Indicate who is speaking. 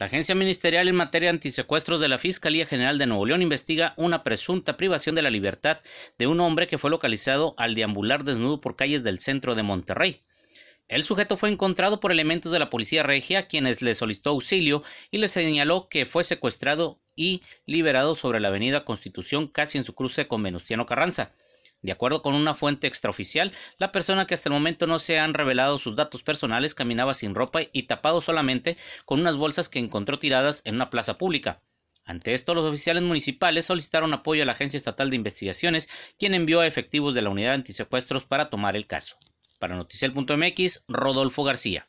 Speaker 1: La agencia ministerial en materia de antisecuestros de la Fiscalía General de Nuevo León investiga una presunta privación de la libertad de un hombre que fue localizado al deambular desnudo por calles del centro de Monterrey. El sujeto fue encontrado por elementos de la policía regia, quienes le solicitó auxilio y le señaló que fue secuestrado y liberado sobre la avenida Constitución casi en su cruce con Venustiano Carranza. De acuerdo con una fuente extraoficial, la persona que hasta el momento no se han revelado sus datos personales caminaba sin ropa y tapado solamente con unas bolsas que encontró tiradas en una plaza pública. Ante esto, los oficiales municipales solicitaron apoyo a la Agencia Estatal de Investigaciones, quien envió a efectivos de la Unidad de Antisecuestros para tomar el caso. Para Noticiel.mx, Rodolfo García.